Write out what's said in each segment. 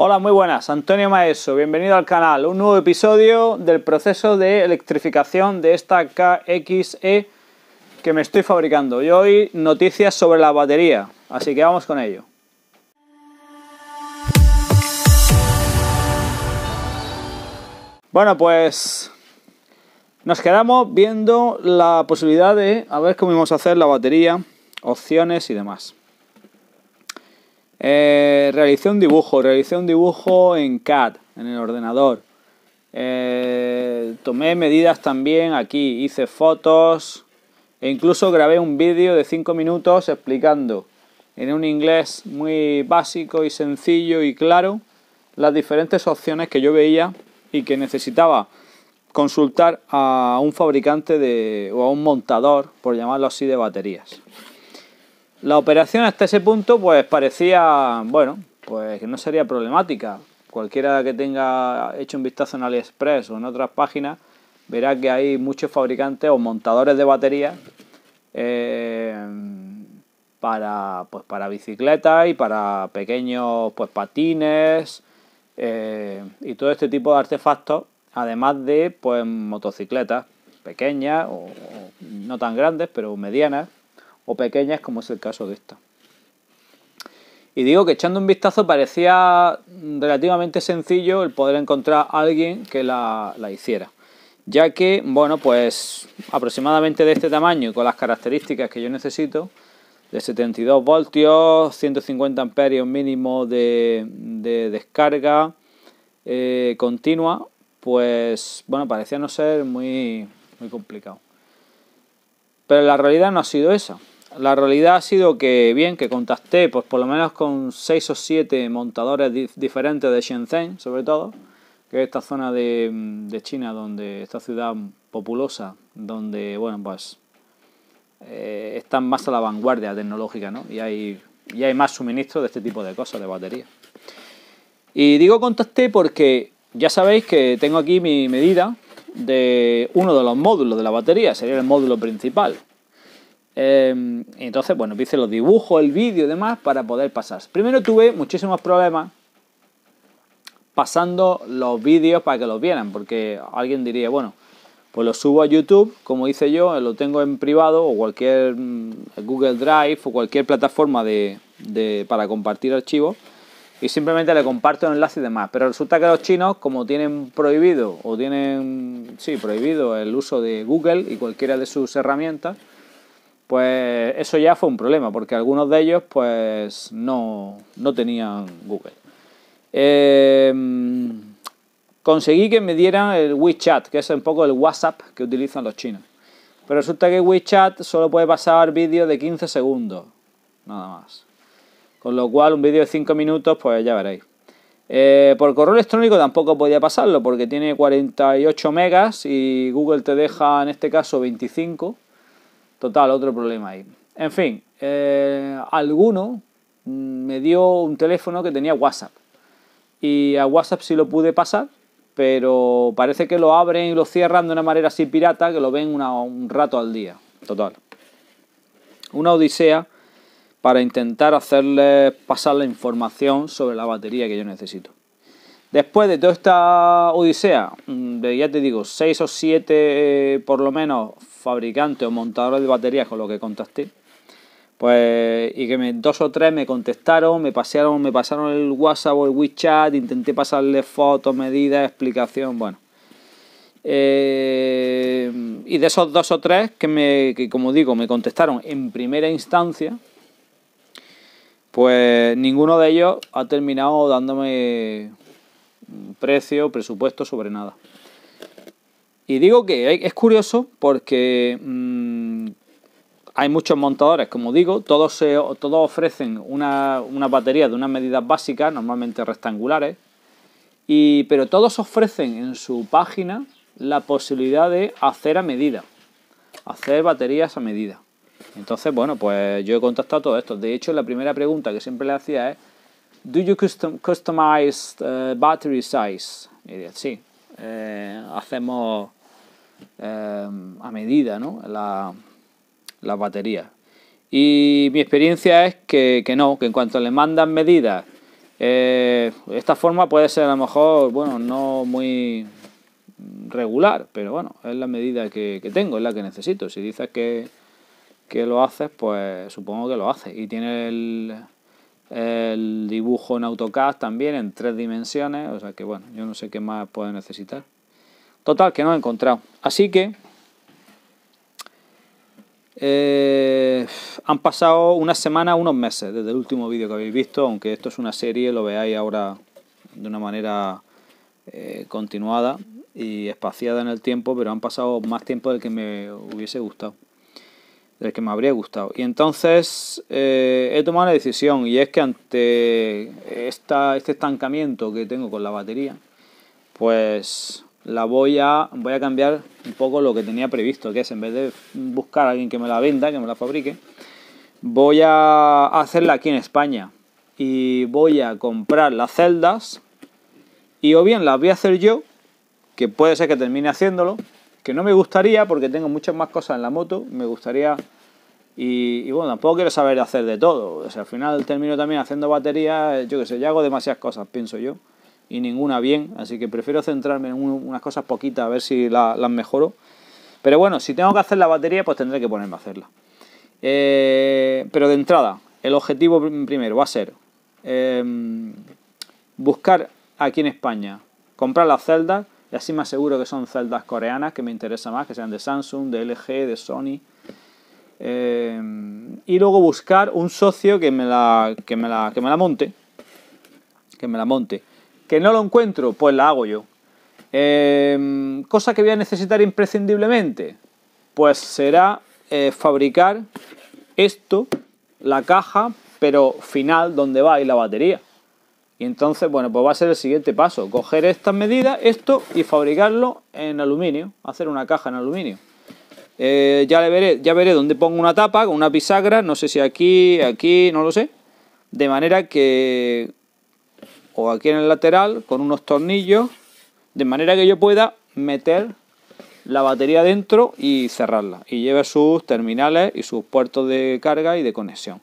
Hola, muy buenas, Antonio Maeso, bienvenido al canal. Un nuevo episodio del proceso de electrificación de esta KXE que me estoy fabricando. Y hoy noticias sobre la batería, así que vamos con ello. Bueno, pues nos quedamos viendo la posibilidad de a ver cómo vamos a hacer la batería, opciones y demás. Eh, realicé un dibujo, realicé un dibujo en CAD, en el ordenador. Eh, tomé medidas también aquí, hice fotos e incluso grabé un vídeo de 5 minutos explicando en un inglés muy básico y sencillo y claro las diferentes opciones que yo veía y que necesitaba consultar a un fabricante de, o a un montador, por llamarlo así, de baterías. La operación hasta ese punto pues parecía, bueno, pues que no sería problemática. Cualquiera que tenga hecho un vistazo en AliExpress o en otras páginas verá que hay muchos fabricantes o montadores de baterías eh, para, pues, para bicicletas y para pequeños pues, patines eh, y todo este tipo de artefactos, además de pues, motocicletas pequeñas o no tan grandes, pero medianas o pequeñas como es el caso de esta. Y digo que echando un vistazo parecía relativamente sencillo el poder encontrar a alguien que la, hiciera. Ya que, bueno, pues aproximadamente de este tamaño y con las características que yo necesito, de 72 voltios, 150 amperios mínimo de, descarga eh, continua, pues bueno, parecía no ser muy, muy complicado. Pero la realidad no ha sido esa la realidad ha sido que, bien, que contacté pues por lo menos con seis o siete montadores diferentes de Shenzhen, sobre todo, que es esta zona de, mm, China, donde esta ciudad populosa, donde, bueno, pues eh, están más a la vanguardia tecnológica, ¿no? Y hay, y hay más suministro de este tipo de cosas, de batería. Y digo contacté porque ya sabéis que tengo aquí mi medida de uno de los módulos de la batería, sería el módulo principal. Em, entonces, bueno, hice los dibujos, el vídeo y demás para poder pasar. Primero tuve muchísimos problemas pasando los vídeos para que los vieran, porque alguien diría, bueno, pues lo subo a YouTube, como hice yo, lo tengo en privado o cualquier mm, Google Drive o cualquier plataforma para compartir archivos y simplemente le comparto el enlace y demás. Pero resulta que los chinos, como tienen prohibido o tienen, sí, prohibido el uso de Google y cualquiera de sus herramientas, pues eso ya fue un problema, porque algunos de ellos pues no, no tenían Google. Em, conseguí que me dieran el WeChat, que es un poco el WhatsApp que utilizan los chinos. Pero resulta que WeChat solo puede pasar vídeos de 15 segundos, nada más. Con lo cual un vídeo de 5 minutos, pues ya veréis. Eh, por correo electrónico tampoco podía pasarlo, porque tiene 48 megas y Google te deja en este caso 25 Total, otro problema ahí. En fin, eh, alguno mm, me dio un teléfono que tenía WhatsApp. Y a WhatsApp sí lo pude pasar, pero parece que lo abren y lo cierran de una manera así pirata que lo ven un rato al día. Total. Una odisea para intentar hacerle pasar la información sobre la batería que yo necesito. Después de toda esta odisea, mm, ya te digo, 6 o 7 eh, por lo menos fabricantes o montadores de baterías con los que contacté, pues, y que dos o tres me contestaron, me pasearon, me pasaron el WhatsApp o el WeChat, intenté pasarle fotos, medidas, explicación, bueno. Eh, y de esos dos o tres que, me, que, como digo, me contestaron en primera instancia, pues ninguno de ellos ha terminado dándome precio, presupuesto sobre nada. Y digo que es curioso porque mm, hay muchos montadores, como digo, todos, todos ofrecen una, una, batería de unas medidas básicas, normalmente rectangulares, y, pero todos ofrecen en su página la posibilidad de hacer a medida, hacer baterías a medida. Entonces, bueno, pues yo he contactado a todos estos. De hecho, la primera pregunta que siempre le hacía es, Do you custom, customize uh, battery size? Sí, eh, hacemos em, a medida ¿no? la, batería. Y mi experiencia es que, no, que en cuanto le mandan medidas, eh, esta forma puede ser a lo mejor, bueno, no muy regular, pero bueno, es la medida que, tengo, es la que necesito. Si dices que, que lo haces, pues supongo que lo haces. Y tiene el el dibujo en AutoCAD también en tres dimensiones, o sea que bueno, yo no sé qué más puede necesitar. Total, que no he encontrado. Así que eh, han pasado una semana unos meses desde el último vídeo que habéis visto, aunque esto es una serie, lo veáis ahora de una manera eh, continuada y espaciada en el tiempo, pero han pasado más tiempo del que me hubiese gustado del que me habría gustado. Y entonces eh, he tomado una decisión y es que ante este estancamiento que tengo con la batería, pues la voy a, voy a cambiar un poco lo que tenía previsto, que es en vez de buscar a alguien que me la venda, que me la fabrique, voy a hacerla aquí en España y voy a comprar las celdas y o bien las voy a hacer yo, que puede ser que termine haciéndolo, que no me gustaría porque tengo muchas más cosas en la moto, me gustaría... Y, bueno, tampoco quiero saber hacer de todo. O al final termino también haciendo batería. yo qué sé, ya hago demasiadas cosas, pienso yo, y ninguna bien, así que prefiero centrarme en unas cosas poquitas, a ver si las mejoro. Pero bueno, si tengo que hacer la batería, pues tendré que ponerme a hacerla. Eh, pero de entrada, el objetivo primero va a ser em, buscar aquí en España, comprar las celdas, y así me aseguro que son celdas coreanas que me interesa más, que sean de Samsung, de LG, de Sony. Eh, y luego buscar un socio que me, la, que, me la, que me la monte. Que me la monte. Que no lo encuentro, pues la hago yo. Em, cosa que voy a necesitar imprescindiblemente. Pues será eh, fabricar esto, la caja, pero final donde va y la batería. Y entonces, bueno, pues va a ser el siguiente paso, coger estas medidas, esto, y fabricarlo en aluminio, hacer una caja en aluminio. Eh, ya, le veré, ya veré dónde pongo una tapa, con una bisagra, no sé si aquí, aquí, no lo sé. De manera que, o aquí en el lateral, con unos tornillos, de manera que yo pueda meter la batería dentro y cerrarla. Y lleve sus terminales y sus puertos de carga y de conexión.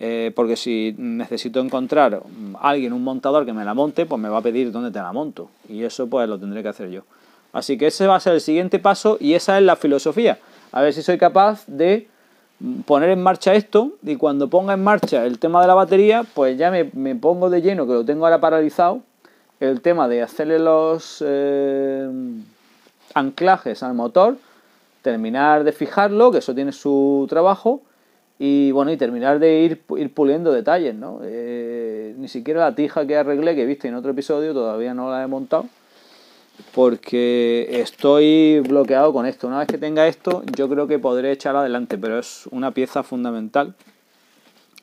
Eh, porque si necesito encontrar alguien, un montador que me la monte, pues me va a pedir dónde te la monto. Y eso pues lo tendré que hacer yo. Así que ese va a ser el siguiente paso y esa es la filosofía. A ver si soy capaz de poner en marcha esto y cuando ponga en marcha el tema de la batería, pues ya me, pongo de lleno, que lo tengo ahora paralizado, el tema de hacerle los eh, anclajes al motor, terminar de fijarlo, que eso tiene su trabajo, y bueno, y terminar de ir, puliendo detalles, ¿no? Eh, ni siquiera la tija que arreglé, que viste en otro episodio, todavía no la he montado. Porque estoy bloqueado con esto. Una vez que tenga esto, yo creo que podré echarla adelante, pero es una pieza fundamental.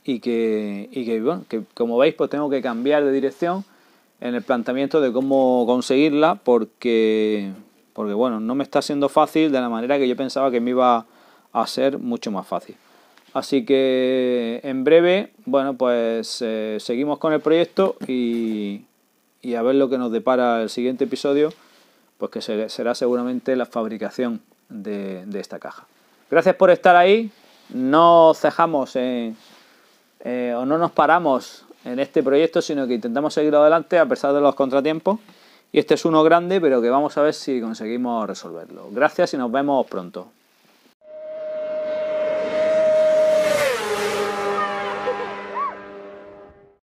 Y que, que como veis, pues tengo que cambiar de dirección en el planteamiento de cómo conseguirla, porque, porque bueno, no me está siendo fácil de la manera que yo pensaba que me iba a ser mucho más fácil. Así que en breve, bueno, pues eh, seguimos con el proyecto y, a ver lo que nos depara el siguiente episodio, pues que será seguramente la fabricación de, esta caja. Gracias por estar ahí, no cejamos eh, eh, o no nos paramos en este proyecto, sino que intentamos seguir adelante a pesar de los contratiempos. Y este es uno grande, pero que vamos a ver si conseguimos resolverlo. Gracias y nos vemos pronto.